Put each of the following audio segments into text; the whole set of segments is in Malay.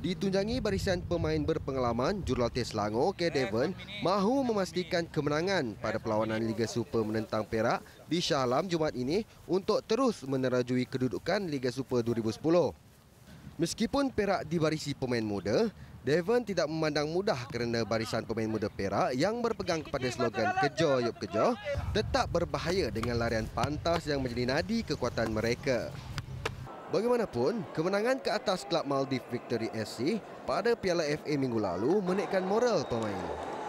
Ditunjangi barisan pemain berpengalaman, jurulatih Selangor K. Eh, Devon mahu memastikan kemenangan eh, pada perlawanan Liga Super menentang Perak di Shah Alam Jumaat ini untuk terus menerajui kedudukan Liga Super 2010. Meskipun Perak dibarisi pemain muda, Devon tidak memandang mudah kerana barisan pemain muda Perak yang berpegang kepada slogan Kejoh Yop Kejoh tetap berbahaya dengan larian pantas yang menjadi nadi kekuatan mereka. Bagaimanapun, kemenangan ke atas klub Maldives Victory SC pada Piala FA minggu lalu menaikkan moral pemain.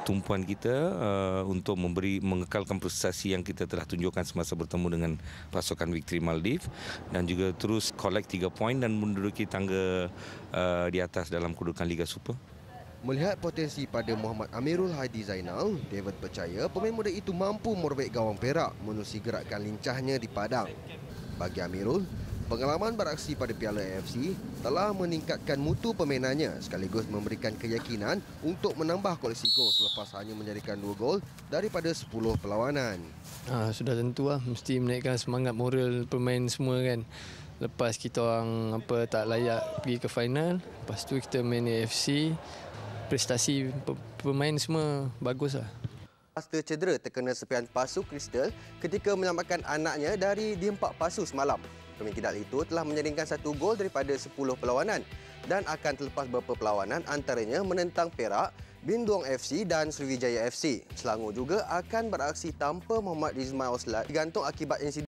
Tumpuan kita uh, untuk memberi mengekalkan prestasi yang kita telah tunjukkan semasa bertemu dengan pasukan Victory Maldives dan juga terus collect tiga poin dan menduduki tangga uh, di atas dalam kedudukan Liga Super. Melihat potensi pada Muhammad Amirul Hadi Zainal, David percaya pemain muda itu mampu merobek gawang perak menerusi gerakan lincahnya di padang. Bagi Amirul, Pengalaman beraksi pada Piala AFC telah meningkatkan mutu pemainannya sekaligus memberikan keyakinan untuk menambah koleksi gol selepas hanya menjadikan dua gol daripada sepuluh perlawanan. Ha, sudah tentu lah, mesti menaikkan semangat moral pemain semua kan. Lepas kita orang apa tak layak pergi ke final, lepas tu kita main AFC, prestasi pemain semua bagus lah. Pasta cedera terkena sepian pasu kristal ketika menyelamatkan anaknya dari diempak pasu semalam. Pemain Kidal itu telah menjaringkan satu gol daripada 10 perlawanan dan akan terlepas beberapa perlawanan antaranya menentang Perak, Binduang FC dan Sriwijaya FC. Selangor juga akan beraksi tanpa Muhammad Rizmail Oslat digantung akibat insiden